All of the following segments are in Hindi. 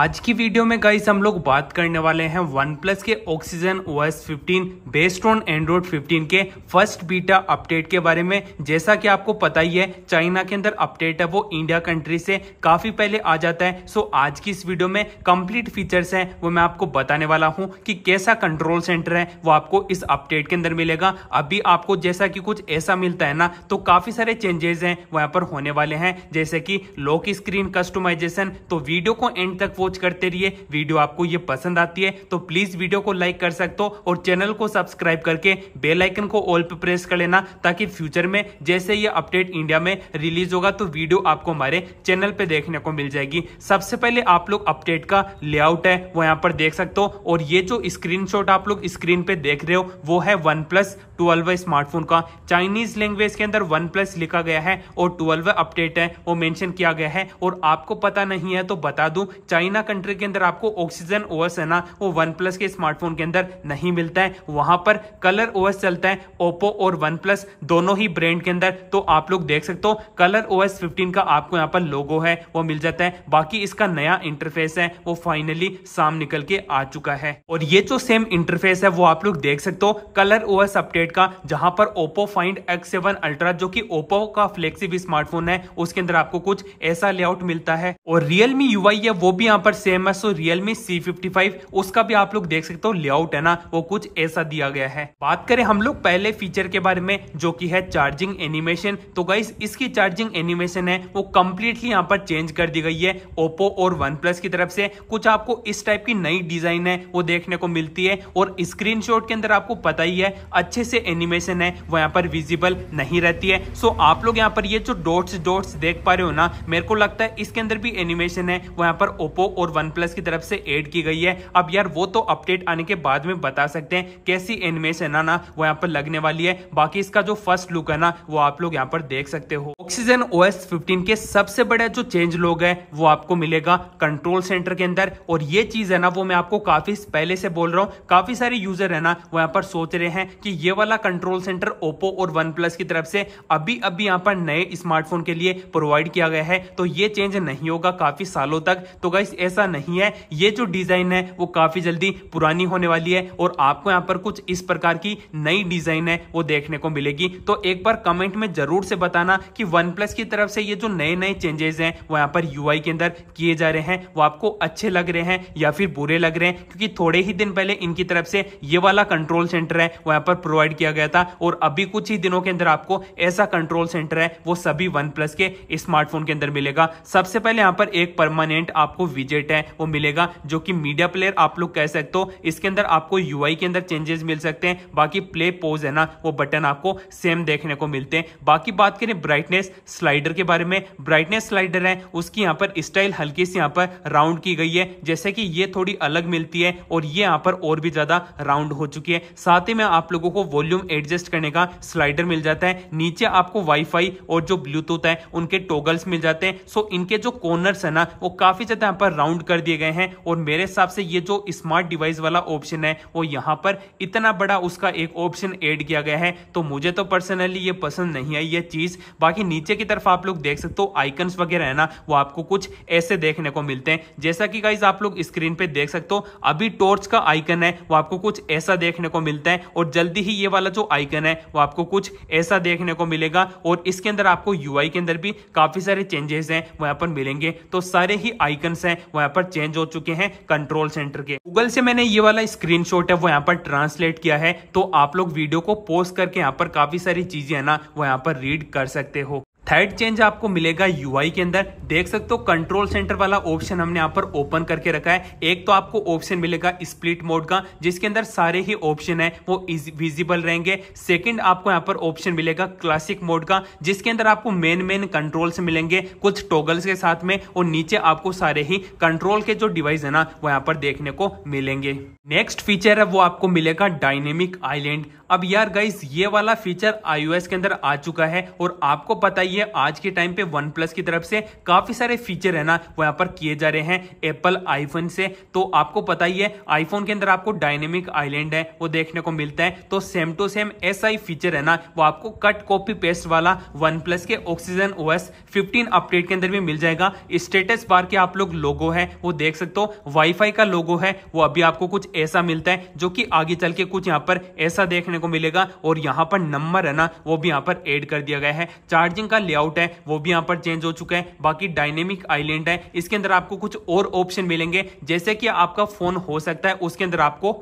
आज की वीडियो में गाइस हम लोग बात करने वाले हैं वन प्लस के Oxygen OS 15 based on Android 15 के फर्स्ट बीटा अपडेट के बारे में जैसा कि आपको पता ही है चाइना के अंदर अपडेट है वो इंडिया कंट्री से काफी पहले आ जाता है सो आज की इस वीडियो में कंप्लीट फीचर्स हैं वो मैं आपको बताने वाला हूं कि कैसा कंट्रोल सेंटर है वो आपको इस अपडेट के अंदर मिलेगा अभी आपको जैसा कि कुछ ऐसा मिलता है ना तो काफी सारे चेंजेस हैं वहां पर होने वाले हैं जैसे कि लॉक स्क्रीन कस्टमाइजेशन तो वीडियो को एंड तक वॉच करते रहिए वीडियो आपको ये पसंद आती है तो प्लीज वीडियो को लाइक कर सकते हो और चैनल को सब्सक्राइब करके बेलाइकन को ऑल पे प्रेस कर लेना ताकि फ्यूचर में जैसे ये अपडेट इंडिया में रिलीज होगा तो वीडियो आपको हमारे चैनल पे देखने को मिल जाएगी सबसे पहले आप लोग अपडेट का लेआउट है वो यहाँ पर देख सकते हो और ये जो स्क्रीन आप लोग स्क्रीन पे देख रहे हो वो है वन प्लस स्मार्टफोन का चाइनीज लैंग्वेज के अंदर वन प्लस लिखा गया है और ट्वेल्व अपडेट है वो मैंशन किया गया है और आपको पता नहीं है तो बता दू चाइना चाइना कंट्री के अंदर आपको ऑक्सीजन ओएस है ना वो वन प्लस के स्मार्टफोन के अंदर नहीं मिलता है वहां पर कलर ओएस चलता है ओप्पो और वन प्लस दोनों ही ब्रांड के अंदर तो आप लोग देख सकते हो कलर ओएस 15 का आपको यहाँ पर लोगो है वो मिल जाता है बाकी इसका नया इंटरफेस है वो फाइनली साम निकल के आ चुका है और ये जो सेम इंटरफेस है वो आप लोग देख सकते हो कलर ओएस अपडेट का जहां पर ओप्पो फाइंड एक्स अल्ट्रा जो की ओप्पो का फ्लेक्सिव स्मार्टफोन है उसके अंदर आपको कुछ ऐसा लेआउट मिलता है और रियलमी यूआई है वो भी यहाँ पर सेम है so Realme C fifty five उसका भी आप लोग देख सकते हो लेआउट है ना वो कुछ ऐसा दिया गया है बात करें हम लोग पहले फीचर के बारे में जो की है चार्जिंग एनिमेशन तो गाइस इसकी चार्जिंग एनिमेशन है वो कम्प्लीटली यहाँ पर चेंज कर दी गई है ओप्पो और वन प्लस की तरफ से कुछ आपको इस टाइप की नई डिजाइन है वो देखने को मिलती है और स्क्रीन के अंदर आपको पता ही है अच्छे से एनिमेशन है वो यहाँ पर विजिबल नहीं रहती है सो आप लोग यहाँ पर ये जो डॉट्स डॉट्स देख पा रहे हो ना मेरे को लगता है इसके अंदर भी एनिमेशन है वो यहाँ पर ओप्पो ओप्पो और वन प्लस की तरफ से एड की गई है अब यार वो तो अपडेट आने के बाद में बता सकते हैं कैसी एनिमेशन है ना वो यहाँ पर लगने वाली है बाकी इसका जो फर्स्ट लुक है ना वो आप लोग यहाँ पर देख सकते हो ऑक्सीजन ओ एस के सबसे बड़ा जो चेंज लोग है वो आपको मिलेगा कंट्रोल सेंटर के अंदर और ये चीज है ना वो मैं आपको काफी पहले से बोल रहा हूँ काफी सारे यूजर है ना वो यहाँ पर सोच रहे हैं कि ये वाला कंट्रोल सेंटर ओप्पो और वन प्लस की तरफ से अभी अभी यहाँ पर नए स्मार्टफोन के लिए प्रोवाइड किया गया है तो ये चेंज नहीं होगा काफी सालों तक तो गई गाइस ऐसा नहीं है ये जो डिजाइन है वो काफी जल्दी पुरानी होने वाली है और आपको यहाँ पर कुछ इस प्रकार की नई डिजाइन है वो देखने को मिलेगी तो एक बार कमेंट में जरूर से बताना कि वन प्लस की तरफ से ये जो नए नए चेंजेस हैं वो यहाँ पर यूआई के अंदर किए जा रहे हैं वो आपको अच्छे लग रहे हैं या फिर बुरे लग रहे हैं क्योंकि थोड़े ही दिन पहले इनकी तरफ से ये वाला कंट्रोल सेंटर है वो यहाँ पर प्रोवाइड किया गया था और अभी कुछ ही दिनों के अंदर आपको ऐसा कंट्रोल सेंटर है वो सभी वन के स्मार्टफोन के अंदर मिलेगा सबसे पहले यहाँ पर एक परमानेंट आपको विजेट है वो मिलेगा जो कि मीडिया प्लेयर आप लोग कह सकते हो इसके अंदर आपको यूआई के अंदर चेंजेस मिल सकते हैं बाकी प्ले पोज है ना वो बटन आपको सेम देखने को मिलते हैं बाकी बात करें ब्राइटनेस स्लाइडर के बारे में ब्राइटनेस स्लाइडर है उसकी यहाँ पर स्टाइल हल्की सी यहाँ पर राउंड की गई है जैसे कि ये थोड़ी अलग मिलती है और ये यहाँ पर और भी ज्यादा राउंड हो चुकी है साथ ही में आप लोगों को वॉल्यूम एडजस्ट करने का स्लाइडर मिल जाता है नीचे आपको वाईफाई और जो ब्लूटूथ है उनके टोगल्स मिल जाते हैं सो इनके जो कॉर्नर्स है ना वो काफी ज्यादा यहाँ पर पर राउंड कर दिए गए हैं और मेरे हिसाब से ये जो स्मार्ट डिवाइस वाला ऑप्शन है वो यहाँ पर इतना बड़ा उसका एक ऑप्शन ऐड किया गया है तो मुझे तो पर्सनली ये पसंद नहीं आई ये चीज़ बाकी नीचे की तरफ आप लोग देख सकते हो आइकन्स वगैरह है ना वो आपको कुछ ऐसे देखने को मिलते हैं जैसा कि गाइज आप लोग स्क्रीन पे देख सकते हो अभी टॉर्च का आइकन है वो आपको कुछ ऐसा देखने को मिलता है और जल्दी ही ये वाला जो आइकन है वो आपको कुछ ऐसा देखने को मिलेगा और इसके अंदर आपको यूआई के अंदर भी काफी सारे चेंजेस हैं वहां पर मिलेंगे तो सारे ही आइकन्स हैं वो यहाँ पर चेंज हो चुके हैं कंट्रोल सेंटर के गूगल से मैंने ये वाला स्क्रीन है वो यहाँ पर ट्रांसलेट किया है तो आप लोग वीडियो को पोस्ट करके यहाँ पर काफी सारी चीजें है ना वो यहाँ पर रीड कर सकते हो थर्ड चेंज आपको मिलेगा यूआई के अंदर देख सकते हो कंट्रोल सेंटर वाला ऑप्शन हमने यहाँ पर ओपन करके रखा है एक तो आपको ऑप्शन मिलेगा स्प्लिट मोड का जिसके अंदर सारे ही ऑप्शन है वो विजिबल रहेंगे सेकंड आपको यहाँ पर ऑप्शन मिलेगा क्लासिक मोड का जिसके अंदर आपको मेन मेन कंट्रोल्स मिलेंगे कुछ टोगल्स के साथ में और नीचे आपको सारे ही कंट्रोल के जो डिवाइस है ना वो यहाँ पर देखने को मिलेंगे नेक्स्ट फीचर है वो आपको मिलेगा डायनेमिक आईलैंड अब यार गाइस ये वाला फीचर आईओएस के अंदर आ चुका है और आपको पता ही है आज के टाइम पे वन प्लस की तरफ से काफी सारे फीचर है ना वो यहाँ पर किए जा रहे हैं एप्पल आईफोन से तो आपको पता ही है आईफोन के अंदर आपको डायनेमिक आईलैंड है वो देखने को मिलता है तो same to same as feature है ना वो आपको कट कॉपी पेस्ट वाला वन के ऑक्सीजन ओ एस अपडेट के अंदर भी मिल जाएगा स्टेटस बार के आप लोग लोगो है वो देख सकते हो वाईफाई का लोगो है वो अभी आपको कुछ ऐसा मिलता है जो कि आगे चल के कुछ यहाँ पर ऐसा देखने को मिलेगा और यहाँ पर नंबर है ना वो भी यहाँ पर एड कर दिया गया है चार्जिंग का लेआउट है वो भी यहाँ पर चेंज हो चुका है बाकी डायनेमिक आईलैंड है इसके अंदर आपको कुछ और ऑप्शन मिलेंगे जैसे कि आपका फोन हो सकता है उसके अंदर आपको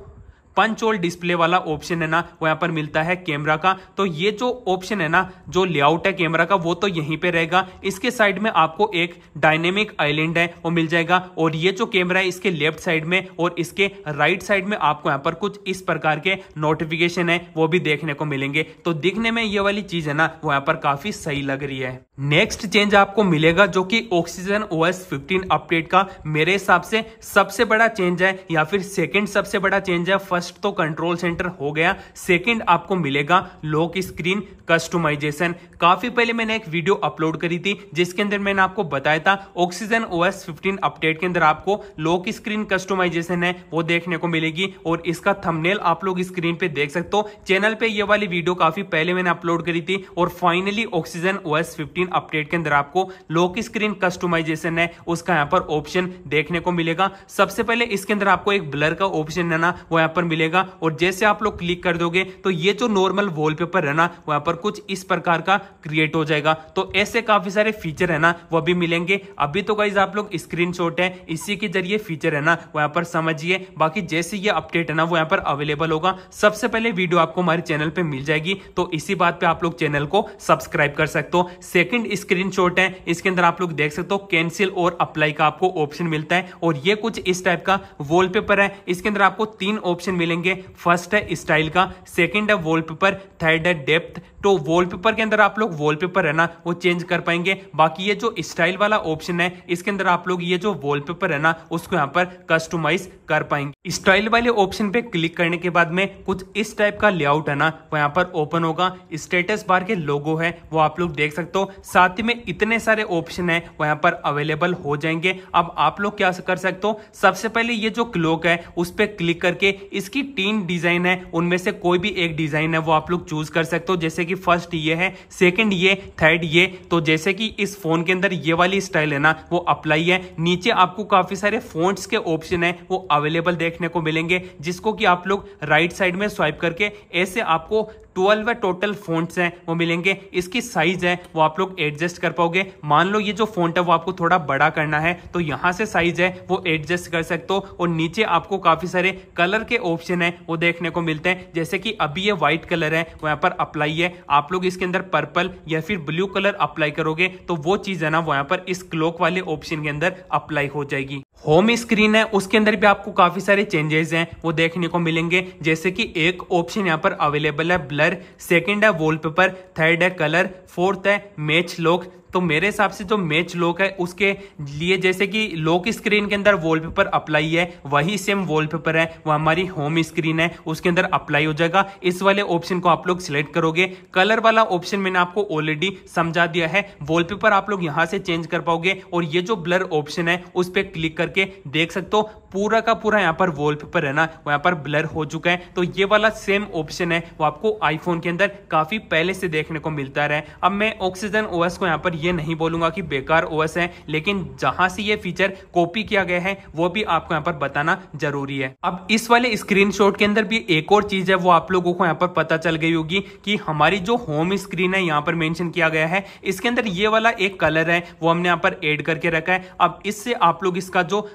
पंच और डिस्प्ले वाला ऑप्शन है ना वो यहाँ पर मिलता है कैमरा का तो ये जो ऑप्शन है ना जो लेआउट है कैमरा का वो तो यहीं पे रहेगा इसके साइड में आपको एक डायनेमिक आइलैंड है वो मिल जाएगा और ये जो कैमरा है इसके लेफ्ट साइड में और इसके राइट साइड में आपको यहाँ पर कुछ इस प्रकार के नोटिफिकेशन है वो भी देखने को मिलेंगे तो दिखने में ये वाली चीज है ना वो यहाँ पर काफी सही लग रही है नेक्स्ट चेंज आपको मिलेगा जो कि ऑक्सीजन ओ एस अपडेट का मेरे हिसाब से सबसे बड़ा चेंज है या फिर सेकेंड सबसे बड़ा चेंज है फर्स्ट फर्स्ट तो कंट्रोल सेंटर हो गया सेकंड आपको मिलेगा लॉक स्क्रीन कस्टमाइजेशन काफी पहले मैंने एक वीडियो अपलोड करी थी जिसके अंदर मैंने आपको बताया था ऑक्सीजन ओएस 15 अपडेट के अंदर आपको लॉक स्क्रीन कस्टमाइजेशन है वो देखने को मिलेगी और इसका थमनेल आप लोग स्क्रीन पे देख सकते हो चैनल पे ये वाली वीडियो काफी पहले मैंने अपलोड करी थी और फाइनली ऑक्सीजन ओएस 15 अपडेट के अंदर आपको लॉक स्क्रीन कस्टमाइजेशन है उसका यहाँ पर ऑप्शन देखने को मिलेगा सबसे पहले इसके अंदर आपको एक ब्लर का ऑप्शन है ना वो यहाँ पर मिलेगा और जैसे आप लोग क्लिक कर दोगे तो ये जो नॉर्मल वॉलपेपर है ना वहां पर कुछ इस प्रकार का क्रिएट हो जाएगा तो ऐसे काफी सारे फीचर है ना वो भी मिलेंगे अभी तो गाइज आप लोग स्क्रीन है इसी के जरिए फीचर है ना वहां पर समझिए बाकी जैसे ये अपडेट है ना वो यहाँ पर अवेलेबल होगा सबसे पहले वीडियो आपको हमारे चैनल पर मिल जाएगी तो इसी बात पर आप लोग चैनल को सब्सक्राइब कर सकते हो सेकेंड स्क्रीन है इसके अंदर आप लोग देख सकते हो कैंसिल और अप्लाई का आपको ऑप्शन मिलता है और ये कुछ इस टाइप का वॉलपेपर है इसके अंदर आपको तीन ऑप्शन मिलेंगे फर्स्ट है स्टाइल का सेकंड है वॉलपेपर थर्ड है डेप्थ तो वॉलपेपर के अंदर आप लोग वॉलपेपर है ना वो चेंज कर पाएंगे बाकी ये जो स्टाइल वाला ऑप्शन है इसके अंदर आप लोग ये जो वॉलपेपर है ना उसको यहाँ पर कस्टमाइज कर पाएंगे स्टाइल वाले ऑप्शन पे क्लिक करने के बाद में कुछ इस टाइप का लेआउट है ना वो यहाँ पर ओपन होगा स्टेटस बार के लोगो है वो आप लोग देख सकते हो साथ ही में इतने सारे ऑप्शन है वो यहाँ पर अवेलेबल हो जाएंगे अब आप लोग क्या कर सकते हो सबसे पहले ये जो क्लोक है उस पर क्लिक करके इस इसकी तीन डिजाइन है उनमें से कोई भी एक डिजाइन है वो आप लोग चूज कर सकते हो जैसे कि फर्स्ट ये है सेकंड ये थर्ड ये तो जैसे कि इस फोन के अंदर ये वाली स्टाइल है ना वो अप्लाई है नीचे आपको काफी सारे फोन के ऑप्शन है वो अवेलेबल देखने को मिलेंगे जिसको कि आप लोग राइट साइड में स्वाइप करके ऐसे आपको ट्वेल्व टोटल फोन हैं वो मिलेंगे इसकी साइज है वो आप लोग एडजस्ट कर पाओगे मान लो ये जो फोन है वो आपको थोड़ा बड़ा करना है तो यहाँ से साइज है वो एडजस्ट कर सकते हो और नीचे आपको काफी सारे कलर के ऑप्शन है वो देखने को मिलते हैं जैसे कि अभी ये व्हाइट कलर है वो यहाँ पर अप्लाई है आप लोग इसके अंदर पर्पल या फिर ब्लू कलर अप्लाई करोगे तो वो चीज है ना वो यहाँ पर इस क्लोक वाले ऑप्शन के अंदर अप्लाई हो जाएगी होम स्क्रीन है उसके अंदर भी आपको काफी सारे चेंजेस हैं वो देखने को मिलेंगे जैसे कि एक ऑप्शन यहाँ पर अवेलेबल है ब्लर सेकंड है वॉलपेपर थर्ड है कलर फोर्थ है मैच लॉक तो मेरे हिसाब से जो मैच लॉक है उसके लिए जैसे कि लॉक स्क्रीन के अंदर वॉलपेपर अप्लाई है वही सेम वॉलपेपर है वो हमारी होम स्क्रीन है उसके अंदर अप्लाई हो जाएगा इस वाले ऑप्शन को आप लोग सिलेक्ट करोगे कलर वाला ऑप्शन मैंने आपको ऑलरेडी समझा दिया है वॉलपेपर आप लोग यहां से चेंज कर पाओगे और ये जो ब्लर ऑप्शन है उस पर क्लिक करके देख सकते हो पूरा का पूरा यहाँ पर वॉलपेपर है ना वो यहाँ पर ब्लर हो चुका है तो ये वाला सेम ऑप्शन है वो आपको आईफोन के अंदर काफी पहले से देखने को मिलता रहे अब मैं ऑक्सीजन ओएस को यहाँ पर ये नहीं बोलूंगा कि बेकार ओएस है लेकिन जहां से ये फीचर कॉपी किया गया है वो भी आपको यहाँ पर बताना जरूरी है अब इस वाले स्क्रीन के अंदर भी एक और चीज है वो आप लोगों को यहाँ पर पता चल गई होगी कि हमारी जो होम स्क्रीन है यहाँ पर मैंशन किया गया है इसके अंदर ये वाला एक कलर है वो हमने यहाँ पर एड करके रखा है अब इससे आप लोग इसका जो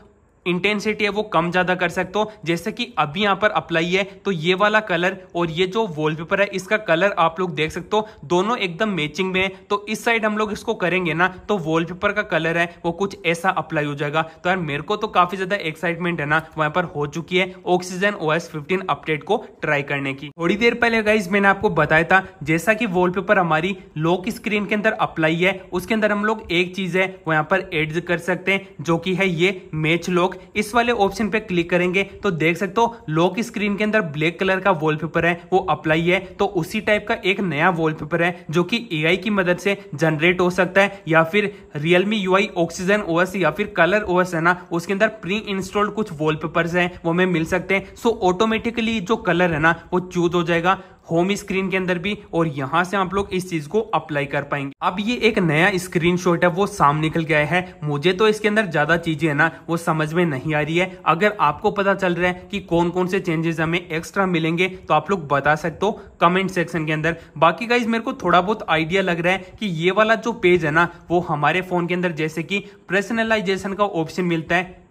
इंटेंसिटी है वो कम ज़्यादा कर सकते हो जैसे कि अभी यहाँ पर अप्लाई है तो ये वाला कलर और ये जो वॉलपेपर है इसका कलर आप लोग देख सकते हो दोनों एकदम मैचिंग में है तो इस साइड हम लोग इसको करेंगे ना तो वॉलपेपर का कलर है वो कुछ ऐसा अप्लाई हो जाएगा तो यार मेरे को तो काफ़ी ज़्यादा एक्साइटमेंट है ना वहां पर हो चुकी है ऑक्सीजन ओ एस अपडेट को ट्राई करने की थोड़ी देर पहले गाइज मैंने आपको बताया था जैसा कि वॉलपेपर हमारी लॉक स्क्रीन के अंदर अप्लाई है उसके अंदर हम लोग एक चीज़ है वो यहाँ पर एड कर सकते हैं जो कि है ये मैच लॉक इस वाले ऑप्शन पे क्लिक करेंगे तो देख सकते हो लॉक स्क्रीन के अंदर ब्लैक कलर का वॉलपेपर है वो अप्लाई है तो उसी टाइप का एक नया वॉलपेपर है जो कि एआई की मदद से जनरेट हो सकता है या फिर रियलमी यूआई ऑक्सीजन ओएस या फिर कलर ओएस है ना उसके अंदर प्री इंस्टॉल्ड कुछ वॉलपेपर्स हैं वो हमें मिल सकते हैं सो ऑटोमेटिकली जो कलर है ना वो चूज हो जाएगा होम स्क्रीन के अंदर भी और यहाँ से आप लोग इस चीज को अप्लाई कर पाएंगे अब ये एक नया स्क्रीन है वो सामने निकल गया है मुझे तो इसके अंदर ज्यादा चीजें है ना वो समझ में नहीं आ रही है अगर आपको पता चल रहा है कि कौन कौन से चेंजेस हमें एक्स्ट्रा मिलेंगे तो आप लोग बता सकते हो कमेंट सेक्शन के अंदर बाकी गाइज मेरे को थोड़ा बहुत आइडिया लग रहा है कि ये वाला जो पेज है ना वो हमारे फोन के अंदर जैसे कि पर्सनलाइजेशन का ऑप्शन मिलता है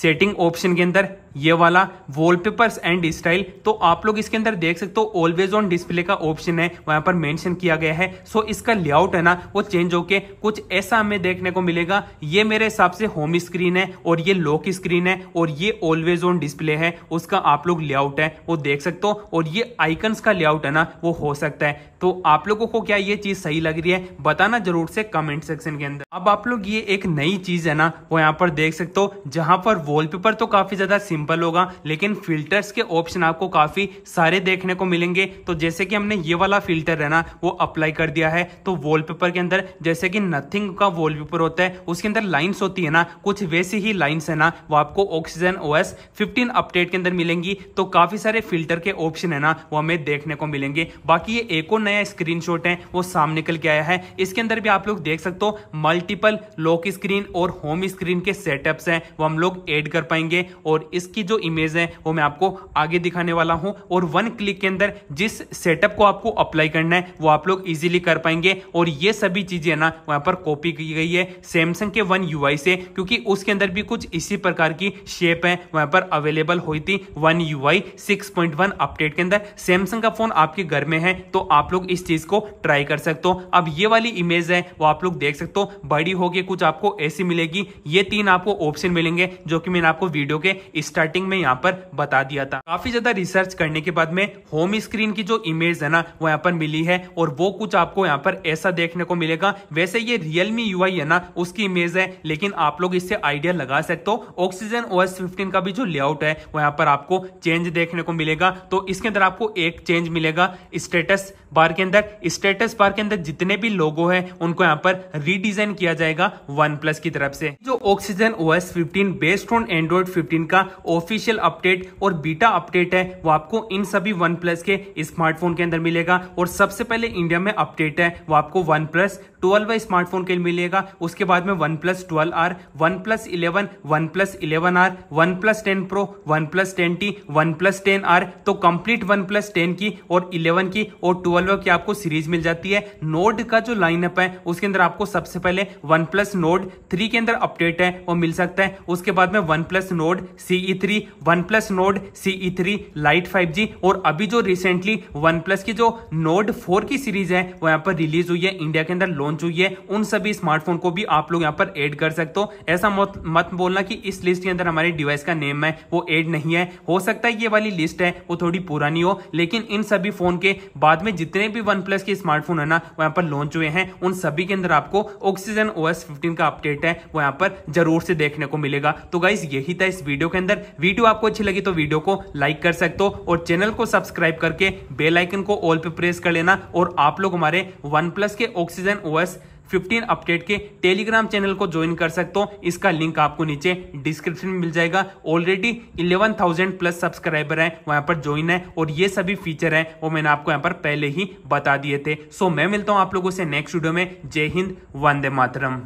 सेटिंग ऑप्शन के अंदर ये वाला वॉलपेपर्स एंड स्टाइल तो आप लोग इसके अंदर देख सकते हो ऑलवेज ऑन डिस्प्ले का ऑप्शन है वहां पर मेंशन किया गया है सो इसका लेआउट है ना वो चेंज होके कुछ ऐसा हमें देखने को मिलेगा ये मेरे हिसाब से होम स्क्रीन है और ये लॉक स्क्रीन है और ये ऑलवेज ऑन डिस्प्ले है उसका आप लोग लेआउट है वो देख सकते हो और ये आइकन्स का लेआउट है ना वो हो सकता है तो आप लोगों को क्या ये चीज सही लग रही है बताना जरूर से कमेंट सेक्शन के अंदर अब आप लोग ये एक नई चीज है ना वो यहाँ पर देख सकते हो जहां पर वॉलपेपर तो काफी ज्यादा सिम सिंपल होगा लेकिन फिल्टर्स के ऑप्शन आपको काफ़ी सारे देखने को मिलेंगे तो जैसे कि हमने ये वाला फिल्टर है ना वो अप्लाई कर दिया है तो वॉलपेपर के अंदर जैसे कि नथिंग का वॉलपेपर होता है उसके अंदर लाइन्स होती है ना कुछ वैसी ही लाइन्स है ना वो आपको ऑक्सीजन ओ एस अपडेट के अंदर मिलेंगी तो काफ़ी सारे फिल्टर के ऑप्शन है ना वो हमें देखने को मिलेंगे बाकी ये एक और नया स्क्रीन है वो सामने निकल के आया है इसके अंदर भी आप लोग देख सकते हो मल्टीपल लॉक स्क्रीन और होम स्क्रीन के सेटअप्स हैं वो हम लोग एड कर पाएंगे और इस इसकी जो इमेज है वो मैं आपको आगे दिखाने वाला हूं और वन क्लिक के अंदर जिस सेटअप को आपको अप्लाई करना है वो आप लोग इजिली कर पाएंगे और ये सभी चीजें ना वहां पर कॉपी की गई है सैमसंग के वन यू से क्योंकि उसके अंदर भी कुछ इसी प्रकार की शेप है वहां पर अवेलेबल हुई थी वन यू आई अपडेट के अंदर सैमसंग का फोन आपके घर में है तो आप लोग इस चीज को ट्राई कर सकते हो अब ये वाली इमेज है वो आप लोग देख सकते हो बड़ी होगी कुछ आपको ऐसी मिलेगी ये तीन आपको ऑप्शन मिलेंगे जो कि मैंने आपको वीडियो के स्टार्ट स्टार्टिंग में यहाँ पर बता दिया था काफी ज्यादा रिसर्च करने के बाद में होम स्क्रीन की जो इमेज है ना वो यहाँ पर मिली है और वो कुछ आपको यहाँ पर ऐसा देखने को मिलेगा वैसे ये रियलमी यू है ना उसकी इमेज है लेकिन आप लोग इससे आइडिया लगा सकते हो ऑक्सीजन ओ एस का भी जो लेआउट है वो यहाँ पर आपको चेंज देखने को मिलेगा तो इसके अंदर आपको एक चेंज मिलेगा स्टेटस बार के अंदर स्टेटस बार के अंदर जितने भी लोगो है उनको यहाँ पर रीडिजाइन किया जाएगा वन प्लस की तरफ से जो Oxygen O S fifteen based on Android fifteen का ऑफिशियल अपडेट और बीटा अपडेट है वो आपको इन सभी वन प्लस के स्मार्टफोन के अंदर मिलेगा और सबसे पहले इंडिया में अपडेट है वो आपको वन प्लस ट्वेल्व स्मार्टफोन के मिलेगा उसके बाद में one plus twelve R one plus eleven one plus eleven R one plus ten pro one plus ten T one plus ten R तो कंप्लीट वन प्लस टेन की और इलेवन की और ट्वेल्व की आपको सीरीज मिल जाती है नोड का जो लाइनअप है उसके अंदर आपको सबसे पहले वन प्लस नोड थ्री के अंदर अपडेट है वो मिल सकता है उसके बाद में one plus Nord CE three one plus Nord CE three lite five G और अभी जो रिसेंटली वन प्लस की जो नोड फोर की सीरीज है वो यहाँ पर रिलीज हुई है इंडिया के अंदर लॉन्च हुई है उन सभी स्मार्टफोन को भी आप लोग यहाँ पर एड कर सकते हो ऐसा मत बोलना कि इस लिस्ट के अंदर हमारे डिवाइस का नेम है वो एड नहीं है हो सकता है ये वाली लिस्ट है वो थोड़ी पुरानी हो लेकिन इन सभी फोन के बाद में जितने भी वन प्लस के स्मार्टफोन है ना वो यहाँ पर लॉन्च हुए हैं उन सभी के अंदर आपको ऑक्सीजन ओ एस फिफ्टीन का अपडेट है वो यहाँ पर जरूर से देखने को मिलेगा तो गाइज यही था इस वीडियो के अंदर वीडियो आपको अच्छी लगी तो वीडियो को लाइक कर सकते हो और चैनल को सब्सक्राइब करके बेलाइकन को ऑल पे प्रेस कर लेना और आप लोग हमारे वन प्लस के ऑक्सीजन ओएस 15 अपडेट के टेलीग्राम चैनल को ज्वाइन कर सकते हो इसका लिंक आपको नीचे डिस्क्रिप्शन में मिल जाएगा ऑलरेडी 11,000 प्लस सब्सक्राइबर हैं वहां पर ज्वाइन है और ये सभी फीचर हैं वो मैंने आपको यहाँ पर पहले ही बता दिए थे सो मैं मिलता हूँ आप लोगों से नेक्स्ट वीडियो में जय हिंद वंदे मातरम